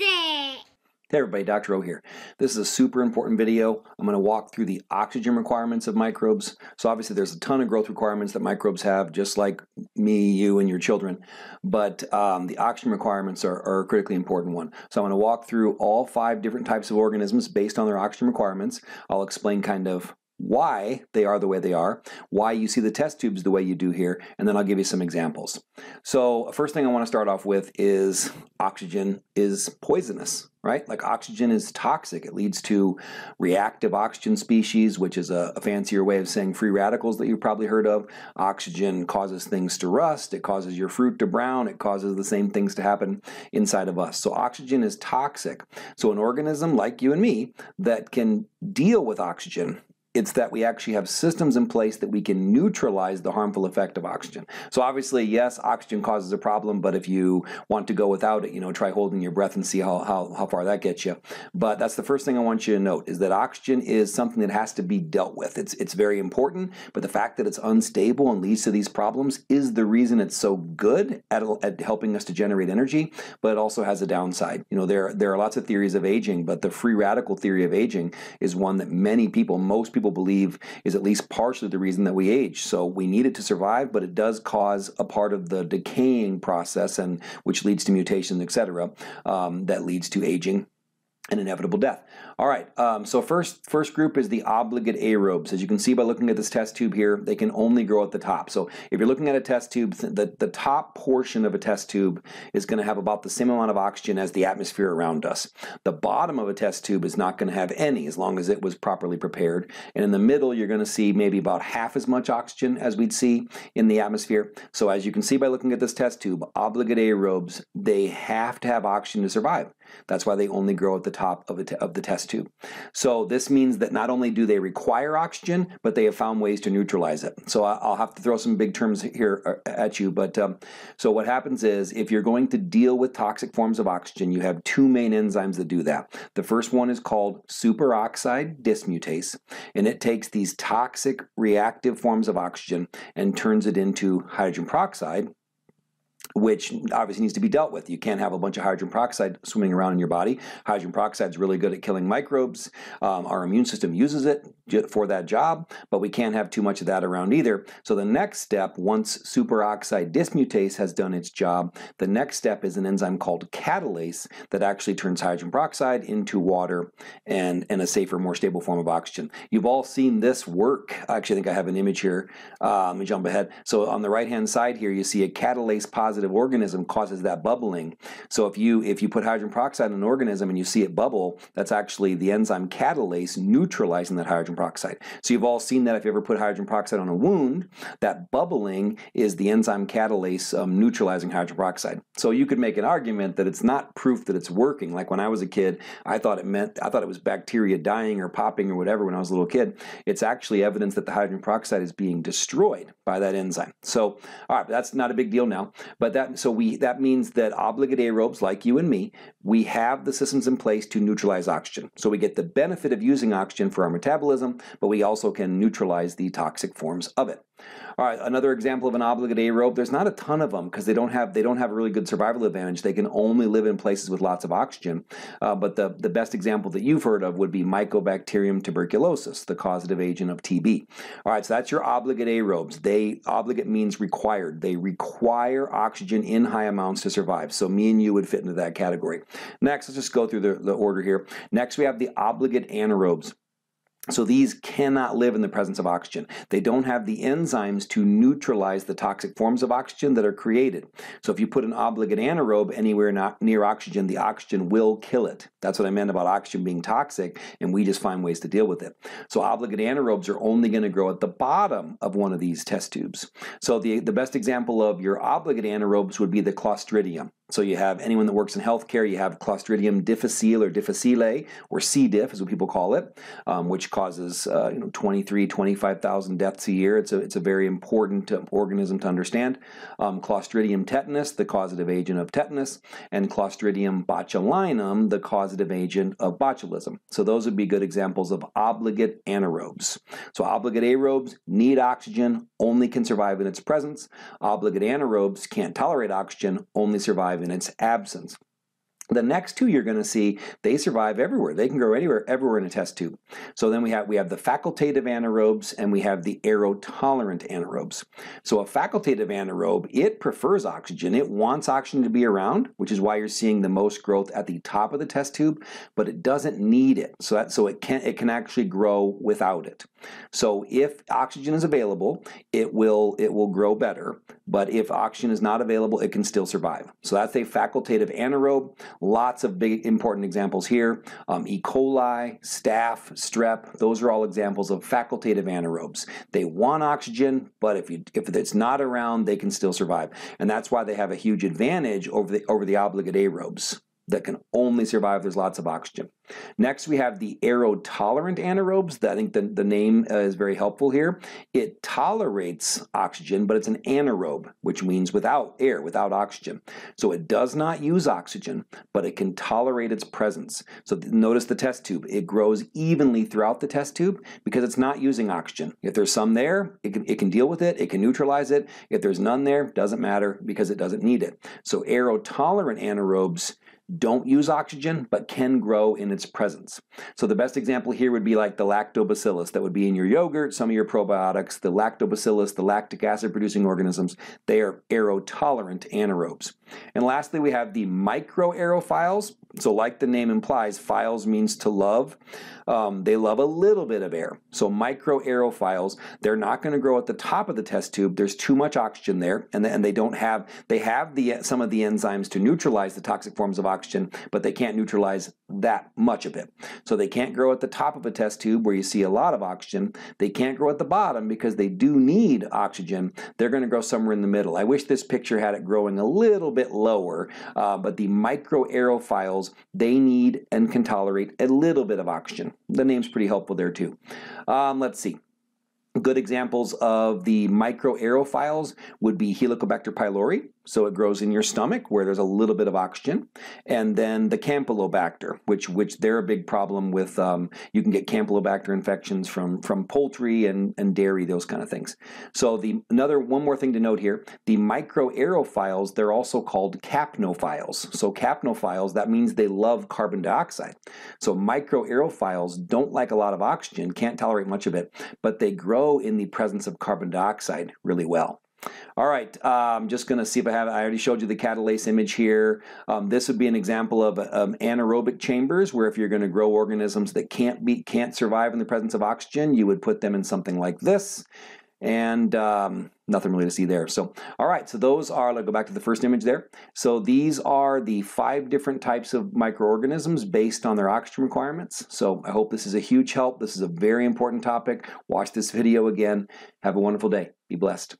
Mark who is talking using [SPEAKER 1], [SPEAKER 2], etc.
[SPEAKER 1] it! Hey everybody, Dr. O here. This is a super important video. I'm going to walk through the oxygen requirements of microbes. So obviously there's a ton of growth requirements that microbes have, just like me, you, and your children. But um, the oxygen requirements are, are, a critically important one. So I'm going to walk through all five different types of organisms based on their oxygen requirements. I'll explain kind of why they are the way they are, why you see the test tubes the way you do here, and then I'll give you some examples. So, first thing I want to start off with is oxygen is poisonous, right? Like oxygen is toxic. It leads to reactive oxygen species, which is a, a fancier way of saying free radicals that you've probably heard of. Oxygen causes things to rust, it causes your fruit to brown, it causes the same things to happen inside of us. So, oxygen is toxic. So, an organism like you and me that can deal with oxygen it's that we actually have systems in place that we can neutralize the harmful effect of oxygen. So obviously, yes, oxygen causes a problem, but if you want to go without it, you know, try holding your breath and see how, how, how far that gets you. But that's the first thing I want you to note is that oxygen is something that has to be dealt with. It's, it's very important, but the fact that it's unstable and leads to these problems is the reason it's so good at, at helping us to generate energy, but it also has a downside. You know, there, there are lots of theories of aging, but the free radical theory of aging is one that many people, most people people believe is at least partially the reason that we age. So we need it to survive, but it does cause a part of the decaying process, and which leads to mutations, etc., um, that leads to aging and inevitable death. All right, um, so first, first group is the obligate aerobes. As you can see by looking at this test tube here, they can only grow at the top. So if you're looking at a test tube, the, the top portion of a test tube is going to have about the same amount of oxygen as the atmosphere around us. The bottom of a test tube is not going to have any as long as it was properly prepared. And in the middle, you're going to see maybe about half as much oxygen as we'd see in the atmosphere. So as you can see by looking at this test tube, obligate aerobes, they have to have oxygen to survive. That's why they only grow at the top of, t- of the test tube. So this means that not only do they require oxygen, but they have found ways to neutralize it. So I'll have to throw some big terms here uh, at you, but um, so what happens is if you're going to deal with toxic forms of oxygen, you have two main enzymes that do that. The first one is called superoxide dismutase, and it takes these toxic reactive forms of oxygen and turns it into hydrogen peroxide which obviously needs to be dealt with. You can't have a bunch of hydrogen peroxide swimming around in your body. Hydrogen peroxide is really good at killing microbes. Um, our immune system uses it for that job, but we can't have too much of that around either. So the next step, once superoxide dismutase has done its job, the next step is an enzyme called catalase that actually turns hydrogen peroxide into water and, and a safer, more stable form of oxygen. You've all seen this work. Actually, I think I have an image here. Uh, let me jump ahead. So on the right-hand side here, you see a catalase positive positive organism causes that bubbling. So if you if you put hydrogen peroxide in an organism and you see it bubble, that's actually the enzyme catalase neutralizing that hydrogen peroxide. So you've all seen that if you ever put hydrogen peroxide on a wound, that bubbling is the enzyme catalase um, neutralizing hydrogen peroxide. So you could make an argument that it's not proof that it's working. Like when I was a kid, I thought it meant I thought it was bacteria dying or popping or whatever when I was a little kid. It's actually evidence that the hydrogen peroxide is being destroyed by that enzyme. So all right, that's not a big deal now, but that so we that means that obligate aerobes like you and me we have the systems in place to neutralize oxygen. So we get the benefit of using oxygen for our metabolism, but we also can neutralize the toxic forms of it. All right, another example of an obligate aerobe. There's not a ton of them because they don't have they don't have a really good survival advantage. They can only live in places with lots of oxygen. Uh, but the the best example that you've heard of would be Mycobacterium tuberculosis, the causative agent of TB. All right, so that's your obligate aerobes. They obligate means required. They require oxygen in high amounts to survive. So me and you would fit into that category. Next, let's just go through the, the order here. Next, we have the obligate anaerobes. So these cannot live in the presence of oxygen. They don't have the enzymes to neutralize the toxic forms of oxygen that are created. So if you put an obligate anaerobe anywhere not near oxygen, the oxygen will kill it. That's what I meant about oxygen being toxic, and we just find ways to deal with it. So obligate anaerobes are only going to grow at the bottom of one of these test tubes. So the, the best example of your obligate anaerobes would be the Clostridium. So you have anyone that works in healthcare, you have Clostridium difficile or difficile, or C. diff is what people call it, um, which causes uh, you know, 23, 25,000 deaths a year. It's a, it's a very important uh, organism to understand. Um, Clostridium tetanus, the causative agent of tetanus, and Clostridium botulinum, the causative agent of botulism. So those would be good examples of obligate anaerobes. So obligate aerobes need oxygen, only can survive in its presence. Obligate anaerobes can't tolerate oxygen, only survive in its absence. The next two you're going to see, they survive everywhere. They can grow anywhere, everywhere in a test tube. So then we have we have the facultative anaerobes and we have the aerotolerant anaerobes. So a facultative anaerobe, it prefers oxygen. It wants oxygen to be around, which is why you're seeing the most growth at the top of the test tube, but it doesn't need it. So that so it can it can actually grow without it. So if oxygen is available, it will it will grow better. But if oxygen is not available, it can still survive. So that's a facultative anaerobe. Lots of big important examples here. Um, e. coli, staph, strep, those are all examples of facultative anaerobes. They want oxygen, but if, you, if it's not around, they can still survive. And that's why they have a huge advantage over the, over the obligate aerobes that can only survive if there's lots of oxygen. Next, we have the aerotolerant anaerobes. I think the, the name uh, is very helpful here. It tolerates oxygen, but it's an anaerobe, which means without air, without oxygen. So it does not use oxygen, but it can tolerate its presence. So notice the test tube. It grows evenly throughout the test tube because it's not using oxygen. If there's some there, it can, it can deal with it. It can neutralize it. If there's none there, doesn't matter because it doesn't need it. So aerotolerant anaerobes don't use oxygen but can grow in its presence. So the best example here would be like the lactobacillus that would be in your yogurt, some of your probiotics, the lactobacillus, the lactic acid producing organisms, they are aerotolerant anaerobes. And lastly, we have the microaerophiles, so, like the name implies, files means to love. Um, they love a little bit of air. So, micro aerophiles, they're not going to grow at the top of the test tube. There's too much oxygen there, and, and they don't have, they have the some of the enzymes to neutralize the toxic forms of oxygen, but they can't neutralize that much of it. So, they can't grow at the top of a test tube where you see a lot of oxygen. They can't grow at the bottom because they do need oxygen. They're going to grow somewhere in the middle. I wish this picture had it growing a little bit lower, uh, but the micro aerophiles cells, they need and can tolerate a little bit of oxygen. The name's pretty helpful there too. Um, let's see. Good examples of the microaerophiles would be Helicobacter pylori, so it grows in your stomach where there's a little bit of oxygen. And then the Campylobacter, which which they're a big problem with. Um, you can get Campylobacter infections from, from poultry and, and dairy, those kind of things. So the another one more thing to note here, the microaerophiles, they're also called capnophiles. So capnophiles, that means they love carbon dioxide. So microaerophiles don't like a lot of oxygen, can't tolerate much of it, but they grow in the presence of carbon dioxide really well. All right, I'm um, just going to see if I have, I already showed you the catalase image here. Um, this would be an example of um, anaerobic chambers where if you're going to grow organisms that can't be, can't survive in the presence of oxygen, you would put them in something like this. And um, nothing really to see there. So, all right, so those are, let's go back to the first image there. So these are the five different types of microorganisms based on their oxygen requirements. So I hope this is a huge help. This is a very important topic. Watch this video again. Have a wonderful day. Be blessed.